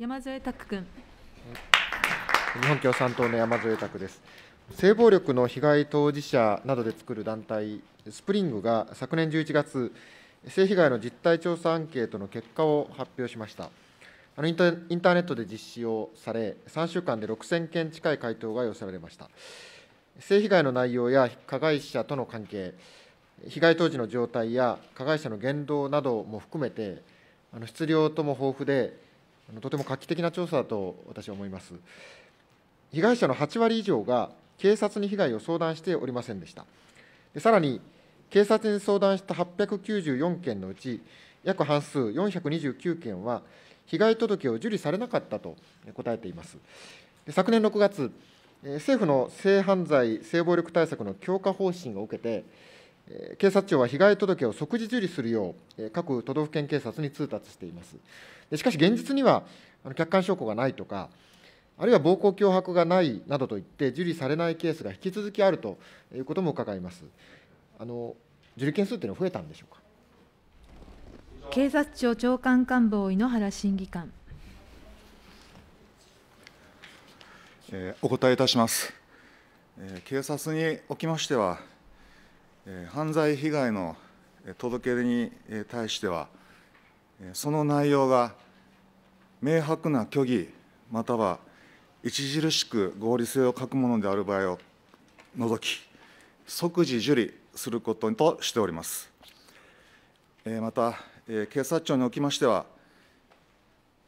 山添拓君。日本共産党の山添拓です。性暴力の被害当事者などで作る団体、スプリングが昨年11月、性被害の実態調査アンケートの結果を発表しました。あのインターネットで実施をされ、3週間で6000件近い回答が寄せられました。性被害の内容や加害者との関係、被害当時の状態や加害者の言動なども含めて、あの質量とも豊富で、とても画期的な調査だと私は思います。被害者の8割以上が警察に被害を相談しておりませんでした。でさらに、警察に相談した894件のうち、約半数429件は、被害届を受理されなかったと答えています。で昨年6月、政府の性犯罪・性暴力対策の強化方針を受けて、警察庁は被害届を即時受理するよう、各都道府県警察に通達しています。しかし、現実には客観証拠がないとか、あるいは暴行・脅迫がないなどといって、受理されないケースが引き続きあるということも伺います。あの受理件数というのは増えたんでしょうか警察庁長官官房井ノ原審議官。えお答えいたします、え警察におきましては犯罪被害の届け出に対しては、その内容が明白な虚偽、または著しく合理性を欠くものである場合を除き、即時受理することとしております。また、警察庁におきましては、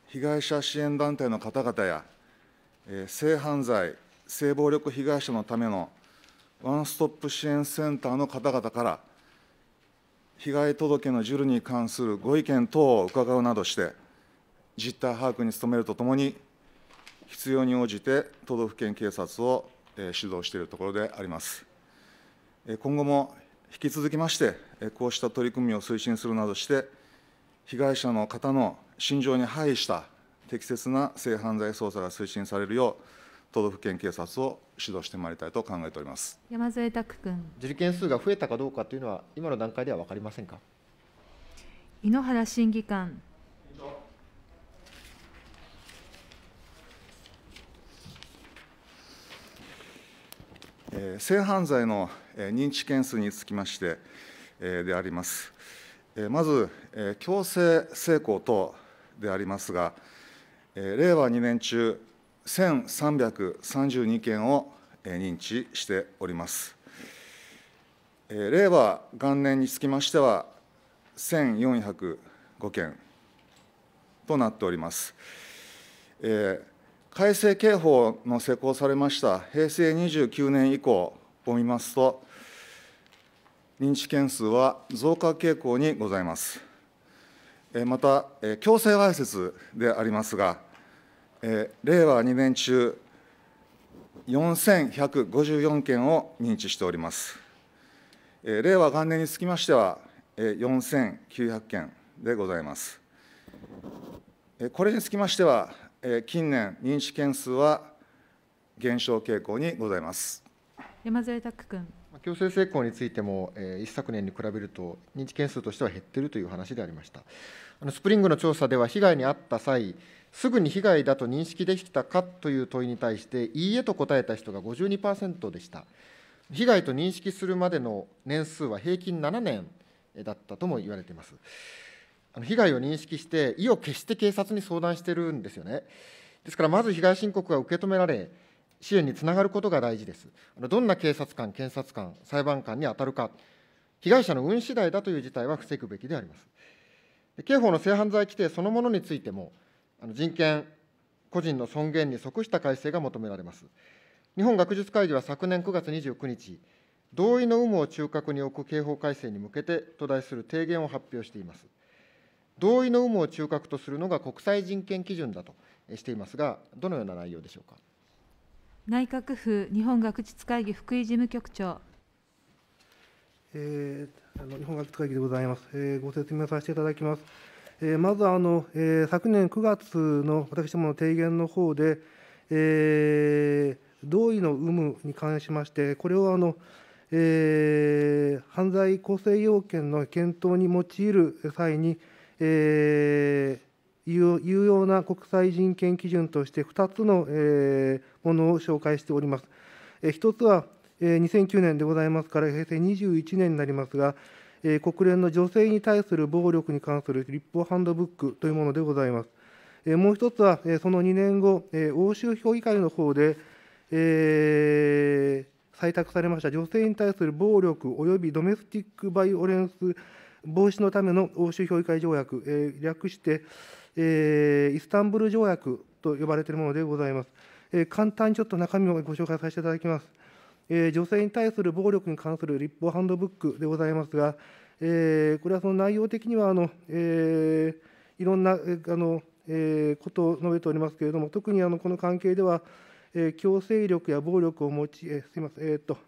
被害者支援団体の方々や、性犯罪、性暴力被害者のためのワンストップ支援センターの方々から、被害届の受理に関するご意見等を伺うなどして、実態把握に努めるとともに、必要に応じて都道府県警察を指導しているところであります。今後も引き続きまして、こうした取り組みを推進するなどして、被害者の方の心情に配慮した適切な性犯罪捜査が推進されるよう、都道府県警察を指導してまいりたいと考えております山添拓君受理件数が増えたかどうかというのは、今の段階では分かりませんか井ノ原審議官。えー、性犯罪の、えー、認知件数につきまして、えー、であります。えー、まず、えー、強制性交等でありますが、えー、令和2年中、1332件を認知しております。令和元年につきましては、1405件となっております。改正刑法の施行されました平成29年以降を見ますと、認知件数は増加傾向にございます。また、強制わいせつでありますが、えー、令和2年中、4154件を認知しております。えー、令和元年につきましては、えー、4900件でございます。えー、これにつきましては、えー、近年、認知件数は減少傾向にございます。山添拓君。強制性交についても、えー、一昨年に比べると、認知件数としては減っているという話でありました。あのスプリングの調査では、被害に遭った際、すぐに被害だと認識できたかという問いに対して、いいえと答えた人が52%でした。被害と認識するまでの年数は平均7年だったとも言われています。被害を認識して、意を決して警察に相談しているんですよね。ですから、まず被害申告が受け止められ、支援につながることが大事です。どんな警察官、検察官、裁判官に当たるか、被害者の運次第だという事態は防ぐべきであります。刑法の性犯罪規定そのものについても、人権、個人の尊厳に即した改正が求められます。日本学術会議は昨年9月29日、同意の有無を中核に置く刑法改正に向けてと題する提言を発表しています。同意の有無を中核とするのが国際人権基準だとしていますが、どのような内容でしょうか。内閣府日本学術会議福井事務局長。えー、あの日本学術会議でございます、えー。ご説明させていただきます。まずあの、え昨年9月の私どもの提言の方で、え同意の有無に関しまして、これをあの、えー、犯罪構成要件の検討に用いる際に、えー、有用な国際人権基準として2つの、ものを紹介しております。1つは、2009年でございますから、平成21年になりますが、国連の女性に対する暴力に関する立法ハンドブックというものでございます。もう一つは、その2年後、欧州評議会の方で、えー、採択されました女性に対する暴力及びドメスティック・バイオレンス防止のための欧州評議会条約、えー、略して、えー、イスタンブル条約と呼ばれているものでございます。え簡単にちょっと中身をご紹介させていただきます。女性に対する暴力に関する立法ハンドブックでございますが、えー、これはその内容的にはあの、えー、いろんなあの、えー、ことを述べておりますけれども、特にあのこの関係では、えー、強制力や暴力を用い、えすみません、えー、っと、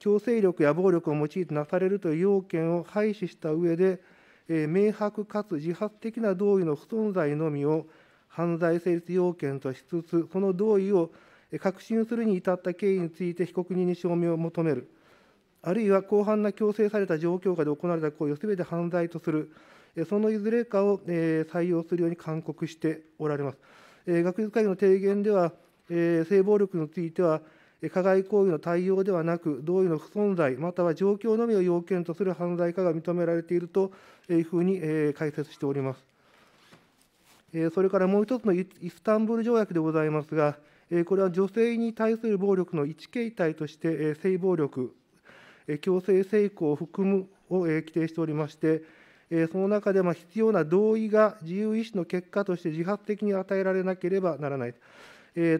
強制力や暴力を用いてなされるという要件を廃止した上で、えー、明白かつ自発的な同意の不存在のみを犯罪成立要件としつつ、その同意を確信するに至った経緯について被告人に証明を求める、あるいは広範な強制された状況下で行われた行為をすべて犯罪とする、そのいずれかを採用するように勧告しておられます。学術会議の提言では、性暴力については、加害行為の対応ではなく、同意の不存在、または状況のみを要件とする犯罪化が認められているというふうに解説しております。それからもう一つのイスタンブール条約でございますが、これは女性に対する暴力の一形態として、性暴力、強制性交を含むを規定しておりまして、その中で必要な同意が自由意思の結果として自発的に与えられなければならない。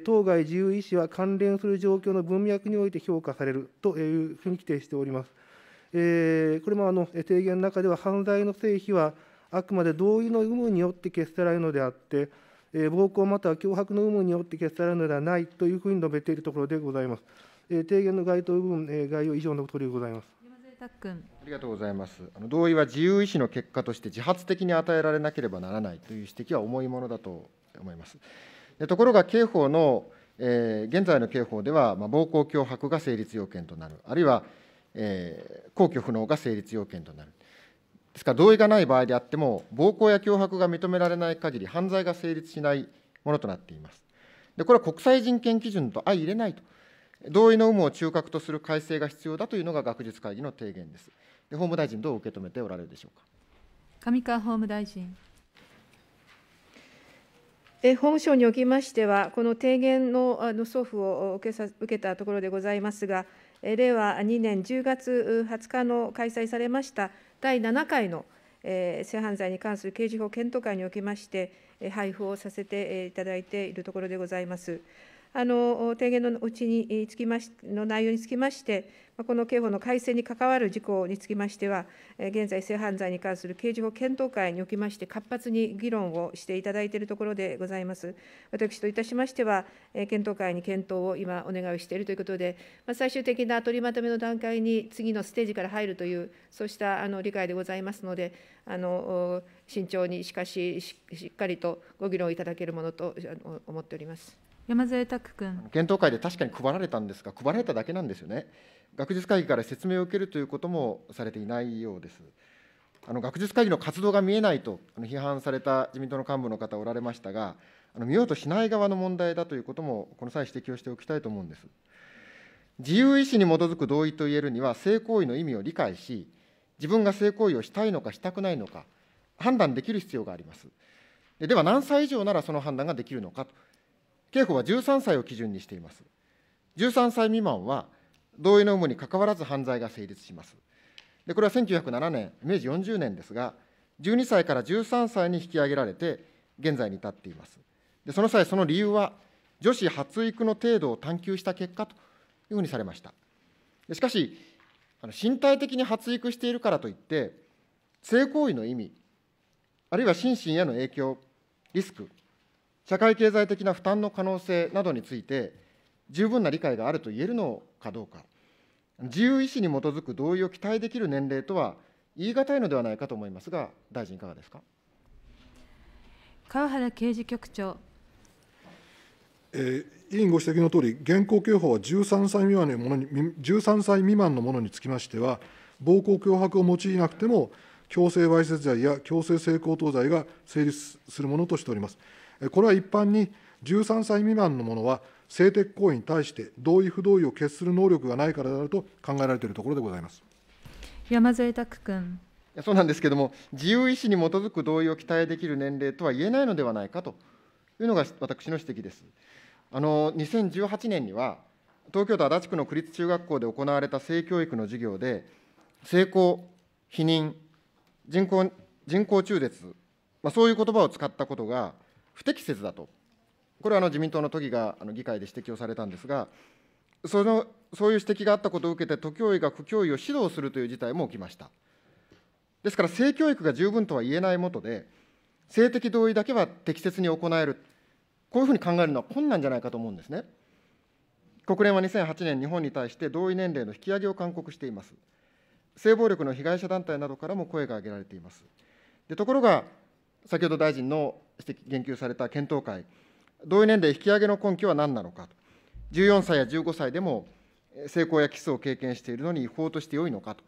当該自由意思は関連する状況の文脈において評価されるというふうに規定しております。これもあの提言の中では、犯罪の成否はあくまで同意の有無によって決せられるのであって、暴行または脅迫の有無によって消されるのではないというふうに述べているところでございます。提言の該当部分、概要以上のところでございます。君ありがとうございますあの同意は自由意志の結果として自発的に与えられなければならないという指摘は重いものだと思いますでところが刑法の、えー、現在の刑法では、まあ、暴行脅迫が成立要件となるあるいは、えー、公共不能が成立要件となるですから、同意がない場合であっても、暴行や脅迫が認められない限り、犯罪が成立しないものとなっています。でこれは国際人権基準と相入れないと、同意の有無を中核とする改正が必要だというのが学術会議の提言です。で法務大臣、どう受け止めておられるでしょうか。上川法務大臣。法務省におきましては、この提言の送付を受けさ受けたところでございますが、令和2年10月20日の開催されました第7回の、え性犯罪に関する刑事法検討会におきまして、配布をさせていただいているところでございます。あの提言のうちにつきましの内容につきまして、この刑法の改正に関わる事項につきましては、現在、性犯罪に関する刑事法検討会におきまして、活発に議論をしていただいているところでございます。私といたしましては、検討会に検討を今、お願いをしているということで、ま最終的な取りまとめの段階に次のステージから入るという、そうしたあの理解でございますので、あの慎重に、しかし、しっかりとご議論いただけるものと思っております。山添拓君検討会で確かに配られたんですが、配られただけなんですよね。学術会議から説明を受けるということもされていないようです。あの学術会議の活動が見えないと批判された自民党の幹部の方おられましたが、あの見ようとしない側の問題だということも、この際、指摘をしておきたいと思うんです。自由意志に基づく同意といえるには、性行為の意味を理解し、自分が性行為をしたいのかしたくないのか、判断できる必要があります。では、何歳以上ならその判断ができるのかと刑法は13歳を基準にしています。13歳未満は、同意の有無にかかわらず犯罪が成立します。でこれは1907年、明治40年ですが、12歳から13歳に引き上げられて、現在に至っています。でその際、その理由は、女子発育の程度を探求した結果というふうにされました。しかし、あの身体的に発育しているからといって、性行為の意味、あるいは心身への影響、リスク、社会経済的な負担の可能性などについて、十分な理解があると言えるのかどうか、自由意思に基づく同意を期待できる年齢とは言い難いのではないかと思いますが、大臣、いかがですか。川原刑事局長。えー、委員ご指摘のとおり、現行刑法は13歳未満のものに13歳未満のものにつきましては、暴行・脅迫を用いなくても、強制わいせつ罪や強制性交等罪が成立するものとしております。これは一般に13歳未満の者は性的行為に対して同意不同意を決する能力がないからであると考えられているところでございます山添拓君。いやそうなんですけれども、自由意思に基づく同意を期待できる年齢とは言えないのではないかというのが私の指摘です。あの2018年には、東京都足立区の区立中学校で行われた性教育の授業で、性交、避妊、人工人工中絶、まあ、そういう言葉を使ったことが、不適切だと、これはあの自民党の都議があの議会で指摘をされたんですが、そのそういう指摘があったことを受けて、都教委が区教委を指導するという事態も起きました。ですから、性教育が十分とは言えないもとで、性的同意だけは適切に行える、こういうふうに考えるのは困難じゃないかと思うんですね。国連は2008年、日本に対して同意年齢の引き上げを勧告しています。性暴力の被害者団体などからも声が上げられています。でところが、先ほど大臣の指摘、言及された検討会、同意年齢引き上げの根拠は何なのかと、14歳や15歳でも性交やキスを経験しているのに違法としてよいのかと、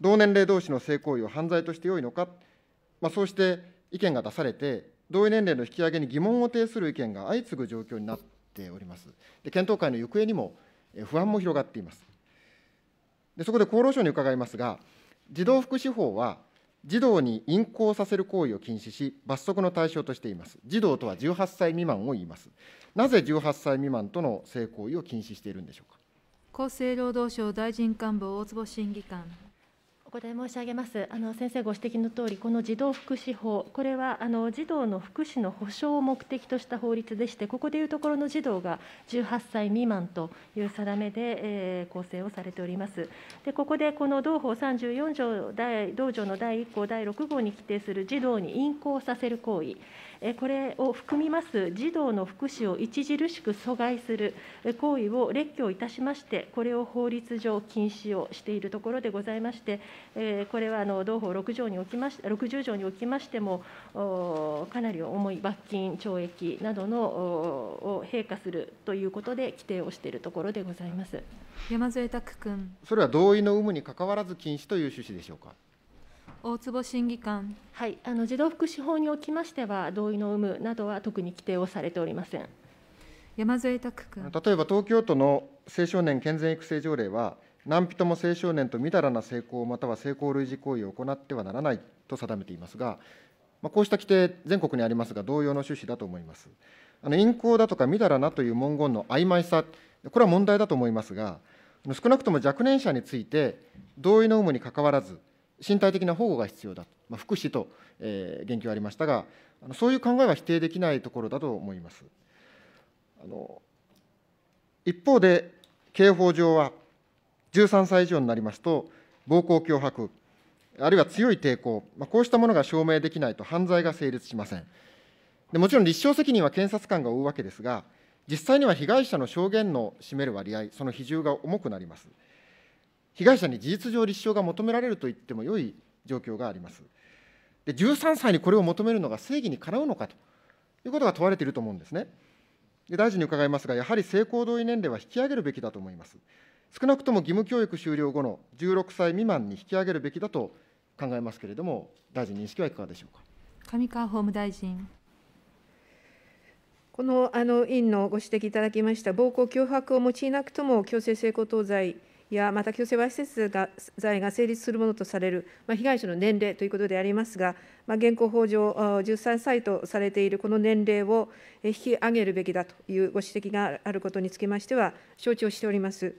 同年齢同士の性行為を犯罪としてよいのか、まあ、そうして意見が出されて、同意年齢の引き上げに疑問を呈する意見が相次ぐ状況になっております。で検討会の行方にも不安も広がっています。でそこで厚労省に伺いますが、児童福祉法は児童に淫行させる行為を禁止し、罰則の対象としています。児童とは18歳未満を言います。なぜ18歳未満との性行為を禁止しているんでしょうか。厚生労働省大臣官房大坪審議官。こで申し上げます。あの先生ご指摘の通り、この児童福祉法、これはあの児童の福祉の保障を目的とした法律でして、ここでいうところの児童が18歳未満という定めで、えー、構成をされております。で、ここでこの同法34条第同条の第1項第6号に規定する児童に淫行させる行為。これを含みます児童の福祉を著しく阻害する行為を列挙いたしまして、これを法律上禁止をしているところでございまして、これはあの同法6条におきまし60条におきましても、かなり重い罰金、懲役などのを陛下するということで規定をしているところでございます山添拓君。それは同意の有無にかかわらず禁止という趣旨でしょうか。大坪審議官はいあの児童福祉法におきましては同意の有無などは特に規定をされておりません山添拓君例えば東京都の青少年健全育成条例は何人も青少年とみだらな性交または性交類似行為を行ってはならないと定めていますが、まあ、こうした規定全国にありますが同様の趣旨だと思いますあの淫行だとかみだらなという文言の曖昧さこれは問題だと思いますが少なくとも若年者について同意の有無にかかわらず身体的な保護が必要だと、まあ、福祉と、えー、言及ありましたが、あのそういう考えは否定できないところだと思います。あの一方で、刑法上は、13歳以上になりますと、暴行、脅迫、あるいは強い抵抗、まあ、こうしたものが証明できないと犯罪が成立しませんで。もちろん立証責任は検察官が負うわけですが、実際には被害者の証言の占める割合、その比重が重くなります。被害者に事実上立証が求められると言ってもよい状況があります。で13歳にこれを求めるのが正義にかなうのかということが問われていると思うんですね。で大臣に伺いますが、やはり性行同意年齢は引き上げるべきだと思います。少なくとも義務教育終了後の16歳未満に引き上げるべきだと考えますけれども、大臣、認識はいかがでしょうか。上川法務大臣。このあの委員のご指摘いただきました暴行、脅迫を用いなくとも強制性交等罪や、また強制わいせつ罪が成立するものとされる、まあ、被害者の年齢ということでありますが、まあ、現行法上、13歳とされているこの年齢を引き上げるべきだというご指摘があることにつきましては、承知をしております。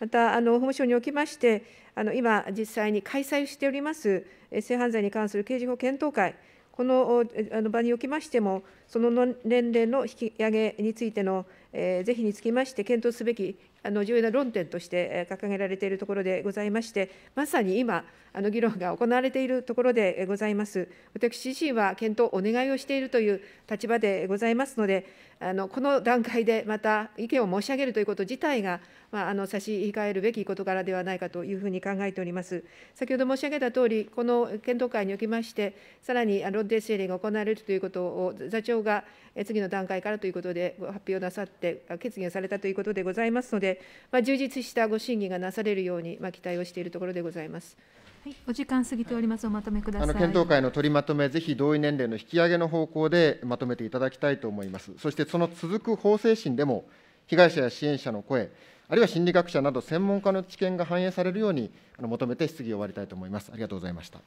また、あの法務省におきまして、あの今、実際に開催しております性犯罪に関する刑事法検討会、この場におきましても、その年齢の引き上げについての是非につきまして検討すべきあの重要な論点として掲げられているところでございまして、まさに今、あの議論が行われているところでございます。私自身は検討お願いをしているという立場でございますので、あのこの段階でまた意見を申し上げるということ自体が、まあ、あの差し控えるべき事柄ではないかというふうに考えております。先ほど申し上げたとおり、この検討会におきまして、さらに論点整理が行われるということを、座長が次の段階からということでご発表なさってって決議がされたということでございますので、まあ、充実したご審議がなされるように、まあ、期待をしているところでございます。はい、お時間過ぎております。おまとめください。あの検討会の取りまとめ、ぜひ同意年齢の引き上げの方向でまとめていただきたいと思います。そしてその続く法制審でも、被害者や支援者の声、あるいは心理学者など専門家の知見が反映されるように求めて質疑を終わりたいと思います。ありがとうございました。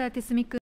か手澄く